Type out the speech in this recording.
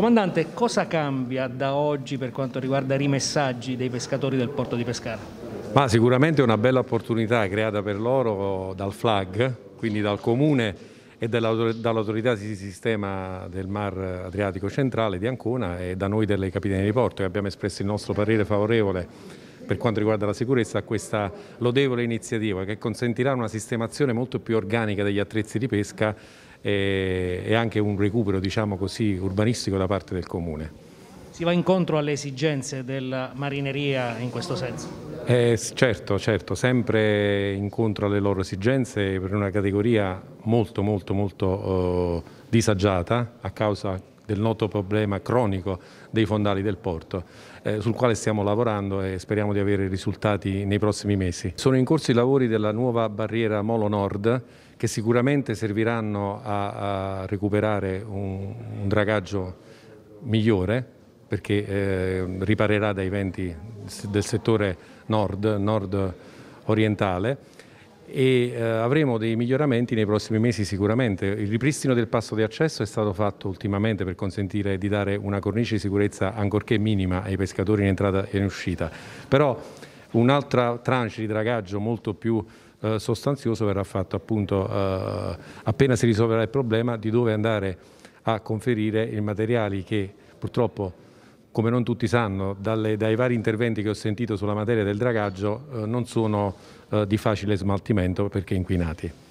Comandante, cosa cambia da oggi per quanto riguarda i rimessaggi dei pescatori del porto di Pescara? Ma sicuramente è una bella opportunità creata per loro dal FLAG, quindi dal Comune e dall'autorità di sistema del Mar Adriatico Centrale di Ancona e da noi delle Capitanie di Porto che abbiamo espresso il nostro parere favorevole per quanto riguarda la sicurezza a questa lodevole iniziativa che consentirà una sistemazione molto più organica degli attrezzi di pesca e, e anche un recupero diciamo così, urbanistico da parte del Comune. Si va incontro alle esigenze della marineria in questo senso? Eh, certo, certo, sempre incontro alle loro esigenze per una categoria molto molto molto eh, disagiata a causa del noto problema cronico dei fondali del porto, eh, sul quale stiamo lavorando e speriamo di avere risultati nei prossimi mesi. Sono in corso i lavori della nuova barriera Molo Nord che sicuramente serviranno a, a recuperare un, un dragaggio migliore perché eh, riparerà dai venti del settore nord, nord orientale e eh, avremo dei miglioramenti nei prossimi mesi sicuramente. Il ripristino del passo di accesso è stato fatto ultimamente per consentire di dare una cornice di sicurezza ancorché minima ai pescatori in entrata e in uscita, però un'altra tranche di dragaggio molto più eh, sostanzioso verrà fatto appunto eh, appena si risolverà il problema di dove andare a conferire i materiali che purtroppo come non tutti sanno, dalle, dai vari interventi che ho sentito sulla materia del dragaggio eh, non sono eh, di facile smaltimento perché inquinati.